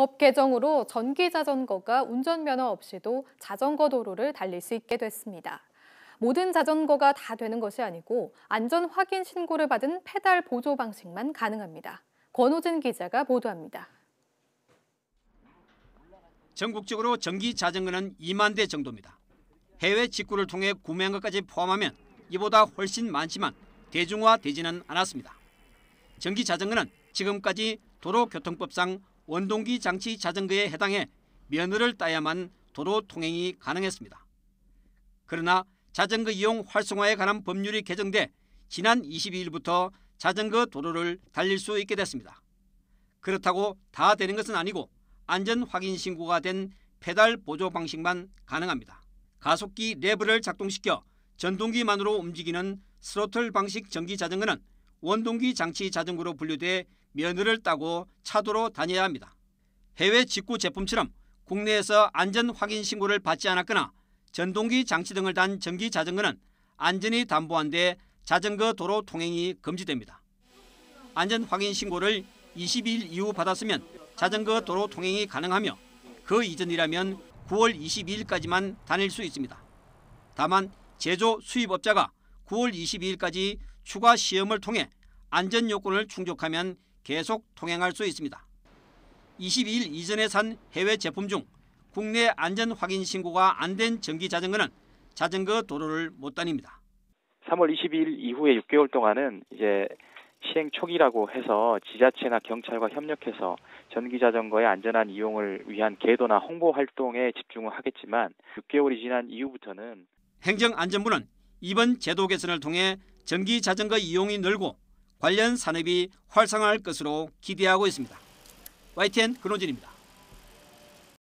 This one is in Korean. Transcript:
법 개정으로 전기 자전거가 운전면허 없이도 자전거 도로를 달릴 수 있게 됐습니다. 모든 자전거가 다 되는 것이 아니고 안전 확인 신고를 받은 페달 보조 방식만 가능합니다. 권호진 기자가 보도합니다. 전국적으로 전기 자전거는 2만 대 정도입니다. 해외 직구를 통해 구매한 것까지 포함하면 이보다 훨씬 많지만 대중화되지는 않았습니다. 전기 자전거는 지금까지 도로교통법상 원동기 장치 자전거에 해당해 면허를 따야만 도로 통행이 가능했습니다. 그러나 자전거 이용 활성화에 관한 법률이 개정돼 지난 22일부터 자전거 도로를 달릴 수 있게 됐습니다. 그렇다고 다 되는 것은 아니고 안전 확인 신고가 된 페달 보조 방식만 가능합니다. 가속기 레버를 작동시켜 전동기만으로 움직이는 스로틀 방식 전기 자전거는 원동기 장치 자전거로 분류돼 면허를 따고 차도로 다녀야 합니다. 해외 직구 제품처럼 국내에서 안전 확인 신고를 받지 않았거나 전동기 장치 등을 단 전기 자전거는 안전이 담보한데 자전거 도로 통행이 금지됩니다. 안전 확인 신고를 22일 이후 받았으면 자전거 도로 통행이 가능하며 그 이전이라면 9월 22일까지만 다닐 수 있습니다. 다만 제조 수입업자가 9월 22일까지 추가 시험을 통해 안전 요건을 충족하면 계속 통행할 수 있습니다. 22일 이전에 산 해외 제품 중 국내 안전 확인 신고가 안 된 전기 자전거는 자전거 도로를 못 다닙니다. 3월 22일 이후에 6개월 동안은 이제 시행 초기라고 해서 지자체나 경찰과 협력해서 전기 자전거의 안전한 이용을 위한 계도나 홍보 활동에 집중을 하겠지만 6개월이 지난 이후부터는 행정안전부는 이번 제도 개선을 통해 전기 자전거 이용이 늘고 관련 산업이 활성화할 것으로 기대하고 있습니다. YTN 근호진입니다.